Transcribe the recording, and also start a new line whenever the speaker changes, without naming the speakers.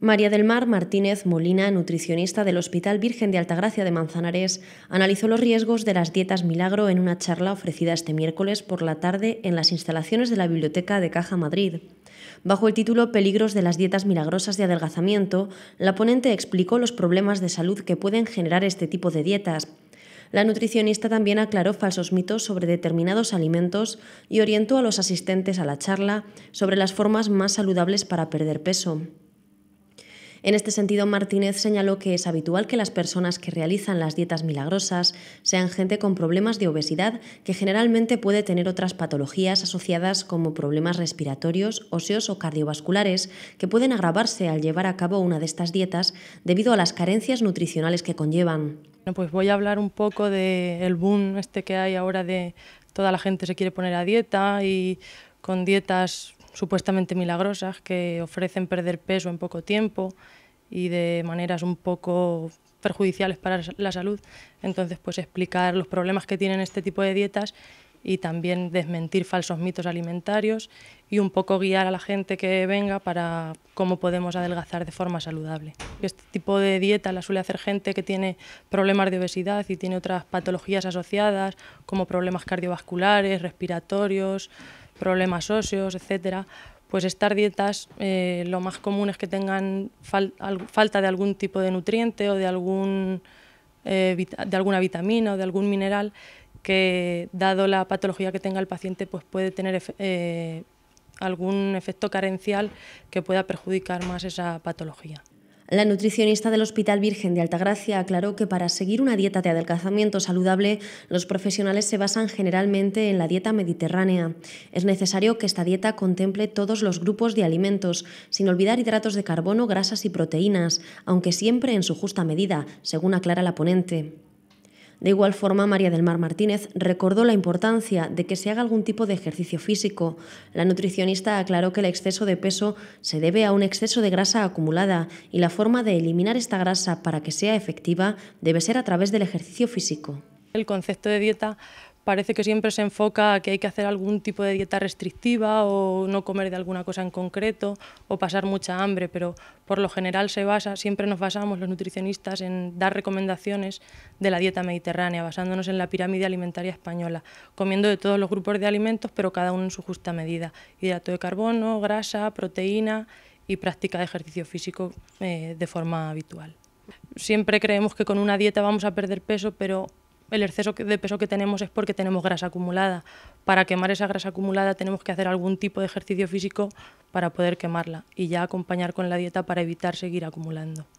María del Mar Martínez Molina, nutricionista del Hospital Virgen de Altagracia de Manzanares, analizó los riesgos de las dietas milagro en una charla ofrecida este miércoles por la tarde en las instalaciones de la Biblioteca de Caja Madrid. Bajo el título Peligros de las dietas milagrosas de adelgazamiento, la ponente explicó los problemas de salud que pueden generar este tipo de dietas. La nutricionista también aclaró falsos mitos sobre determinados alimentos y orientó a los asistentes a la charla sobre las formas más saludables para perder peso. En este sentido, Martínez señaló que es habitual que las personas que realizan las dietas milagrosas sean gente con problemas de obesidad que generalmente puede tener otras patologías asociadas como problemas respiratorios, óseos o cardiovasculares que pueden agravarse al llevar a cabo una de estas dietas debido a las carencias nutricionales que conllevan.
pues voy a hablar un poco del boom este que hay ahora de toda la gente se quiere poner a dieta y con dietas supuestamente milagrosas que ofrecen perder peso en poco tiempo y de maneras un poco perjudiciales para la salud. Entonces, pues explicar los problemas que tienen este tipo de dietas y también desmentir falsos mitos alimentarios y un poco guiar a la gente que venga para cómo podemos adelgazar de forma saludable. Este tipo de dieta la suele hacer gente que tiene problemas de obesidad y tiene otras patologías asociadas como problemas cardiovasculares, respiratorios, problemas óseos, etcétera, pues estas dietas eh, lo más común es que tengan falta de algún tipo de nutriente o de, algún, eh, de alguna vitamina o de algún mineral que, dado la patología que tenga el paciente, pues puede tener eh, algún efecto carencial que pueda perjudicar más esa patología.
La nutricionista del Hospital Virgen de Altagracia aclaró que para seguir una dieta de adelgazamiento saludable, los profesionales se basan generalmente en la dieta mediterránea. Es necesario que esta dieta contemple todos los grupos de alimentos, sin olvidar hidratos de carbono, grasas y proteínas, aunque siempre en su justa medida, según aclara la ponente. De igual forma, María del Mar Martínez recordó la importancia de que se haga algún tipo de ejercicio físico. La nutricionista aclaró que el exceso de peso se debe a un exceso de grasa acumulada y la forma de eliminar esta grasa para que sea efectiva debe ser a través del ejercicio físico.
El concepto de dieta parece que siempre se enfoca a que hay que hacer algún tipo de dieta restrictiva o no comer de alguna cosa en concreto o pasar mucha hambre, pero por lo general se basa, siempre nos basamos los nutricionistas en dar recomendaciones de la dieta mediterránea, basándonos en la pirámide alimentaria española, comiendo de todos los grupos de alimentos, pero cada uno en su justa medida, hidrato de carbono, grasa, proteína y práctica de ejercicio físico eh, de forma habitual. Siempre creemos que con una dieta vamos a perder peso, pero el exceso de peso que tenemos es porque tenemos grasa acumulada. Para quemar esa grasa acumulada tenemos que hacer algún tipo de ejercicio físico para poder quemarla y ya acompañar con la dieta para evitar seguir acumulando.